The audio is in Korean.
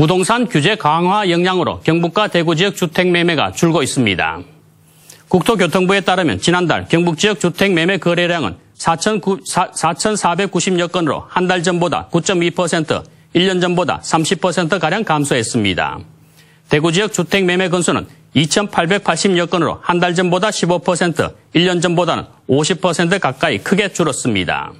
부동산 규제 강화 영향으로 경북과 대구 지역 주택 매매가 줄고 있습니다. 국토교통부에 따르면 지난달 경북 지역 주택 매매 거래량은 4,490여 건으로 한 달 전보다 9.2%, 1년 전보다 30%가량 감소했습니다. 대구 지역 주택 매매 건수는 2,880여 건으로 한 달 전보다 15%, 1년 전보다는 50% 가까이 크게 줄었습니다.